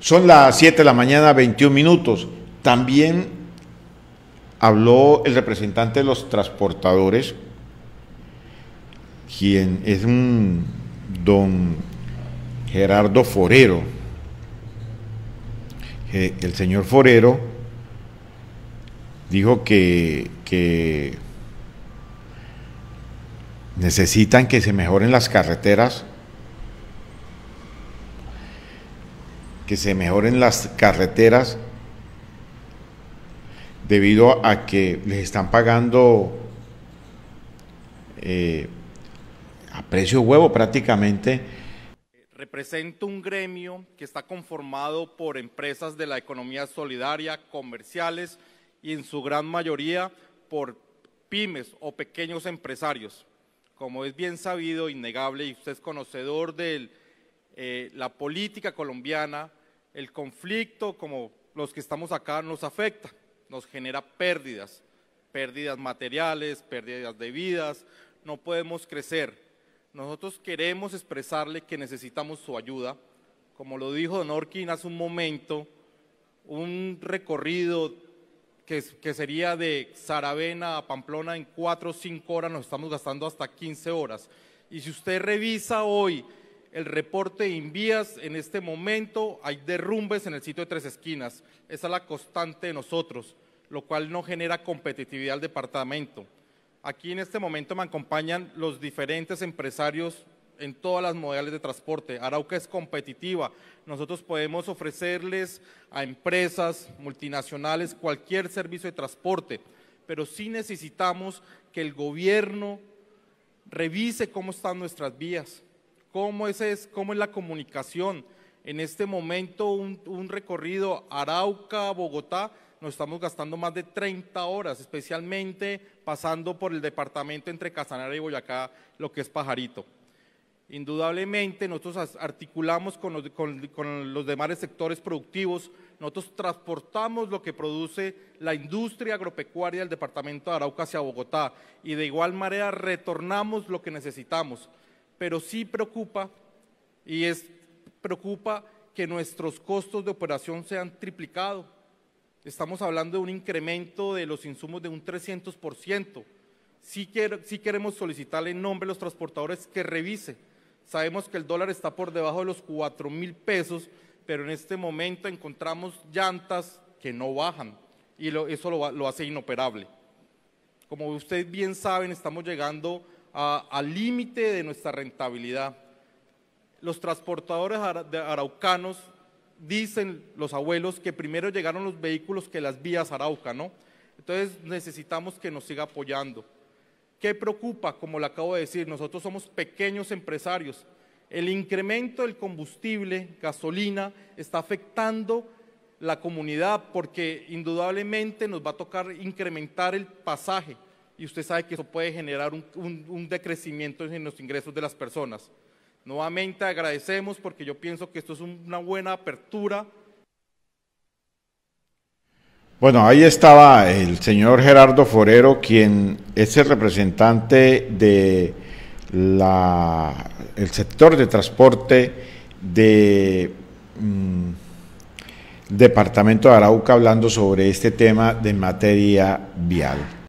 Son las 7 de la mañana, 21 minutos. También habló el representante de los transportadores, quien es un don Gerardo Forero. El señor Forero dijo que, que necesitan que se mejoren las carreteras que se mejoren las carreteras debido a que les están pagando eh, a precio huevo prácticamente. Represento un gremio que está conformado por empresas de la economía solidaria, comerciales y en su gran mayoría por pymes o pequeños empresarios. Como es bien sabido, innegable, y usted es conocedor de eh, la política colombiana, el conflicto, como los que estamos acá, nos afecta, nos genera pérdidas, pérdidas materiales, pérdidas de vidas, no podemos crecer. Nosotros queremos expresarle que necesitamos su ayuda. Como lo dijo Don Orkin hace un momento, un recorrido que, sería de Saravena a Pamplona en cuatro o cinco horas, nos estamos gastando hasta 15 horas. Y si usted revisa hoy el reporte Invías en este momento, hay derrumbes en el sitio de Tres Esquinas. Esa es la constante de nosotros, lo cual no genera competitividad al departamento. Aquí en este momento me acompañan los diferentes empresarios en todas las modales de transporte. Arauca es competitiva. Nosotros podemos ofrecerles a empresas multinacionales cualquier servicio de transporte, pero sí necesitamos que el gobierno revise cómo están nuestras vías, cómo es, es la comunicación. En este momento, un, recorrido Arauca-Bogotá, nos estamos gastando más de 30 horas, especialmente pasando por el departamento entre Casanare y Boyacá, lo que es Pajarito. Indudablemente nosotros articulamos con los, con, con los, demás sectores productivos, nosotros transportamos lo que produce la industria agropecuaria del departamento de Arauca hacia Bogotá y de igual manera retornamos lo que necesitamos pero sí preocupa y es preocupa que nuestros costos de operación se han triplicado. Estamos hablando de un incremento de los insumos de un 300%. Sí, quiero, queremos solicitarle en nombre de los transportadores que revise. Sabemos que el dólar está por debajo de los 4 mil pesos, pero en este momento encontramos llantas que no bajan y eso lo, lo hace inoperable. Como ustedes bien saben, estamos llegando al límite de nuestra rentabilidad. Los transportadores araucanos dicen los abuelos que primero llegaron los vehículos que las vías Arauca, ¿no? Entonces necesitamos que nos siga apoyando. ¿Qué preocupa? Como le acabo de decir, nosotros somos pequeños empresarios. El incremento del combustible, gasolina, está afectando la comunidad porque indudablemente nos va a tocar incrementar el pasaje y usted sabe que eso puede generar un, decrecimiento en los ingresos de las personas. Nuevamente agradecemos porque yo pienso que esto es una buena apertura. Bueno, ahí estaba el señor Gerardo Forero, quien es el representante de el sector de transporte de mm, Departamento de Arauca, hablando sobre este tema de materia vial.